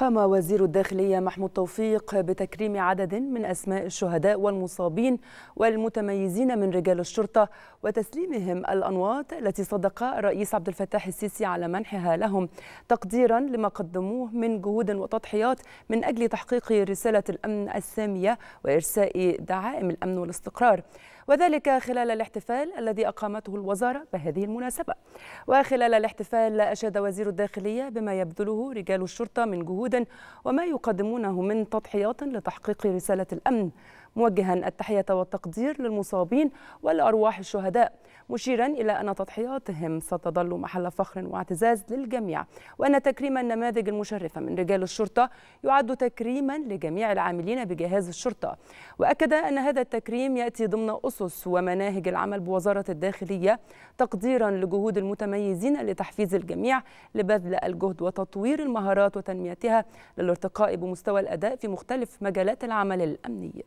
قام وزير الداخلية محمود توفيق بتكريم عدد من أسماء الشهداء والمصابين والمتميزين من رجال الشرطة وتسليمهم الأنواط التي صدق الرئيس عبد الفتاح السيسي على منحها لهم تقديرا لما قدموه من جهود وتضحيات من أجل تحقيق رسالة الأمن السامية وإرساء دعائم الأمن والاستقرار وذلك خلال الاحتفال الذي أقامته الوزارة بهذه المناسبة وخلال الاحتفال أشاد وزير الداخلية بما يبذله رجال الشرطة من جهود وجهود وما يقدمونه من تضحيات لتحقيق رسالة الأمن موجها التحية والتقدير للمصابين والأرواح الشهداء مشيرا إلى أن تضحياتهم ستظل محل فخر واعتزاز للجميع وأن تكريم النماذج المشرفة من رجال الشرطة يعد تكريما لجميع العاملين بجهاز الشرطة وأكد أن هذا التكريم يأتي ضمن أسس ومناهج العمل بوزارة الداخلية تقديرا لجهود المتميزين لتحفيز الجميع لبذل الجهد وتطوير المهارات وتنميتها للارتقاء بمستوى الأداء في مختلف مجالات العمل الأمني